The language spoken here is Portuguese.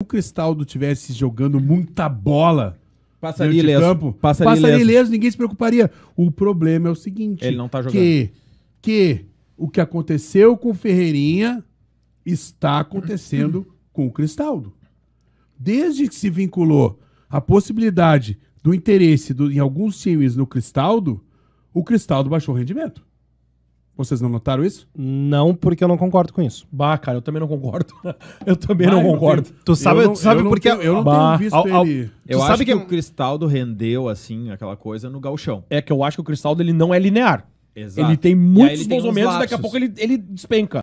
o Cristaldo tivesse jogando muita bola passaria ileso, campo, passaria, passaria ileso. ileso, ninguém se preocuparia. O problema é o seguinte, ele não tá jogando. Que, que o que aconteceu com o Ferreirinha está acontecendo com o Cristaldo. Desde que se vinculou a possibilidade do interesse do, em alguns times no Cristaldo, o Cristaldo baixou o rendimento. Vocês não notaram isso? Não, porque eu não concordo com isso. Bah, cara, eu também não concordo. eu também bah, não concordo. tu sabe, não, tu sabe eu porque. Tenho, eu não bah, tenho visto ao, ao, ele. Eu tu acho que, que o Cristaldo rendeu, assim, aquela coisa no galchão. É que eu acho que o Cristaldo ele não é linear. Exato. Ele tem muitos bons momentos, daqui a pouco ele, ele despenca.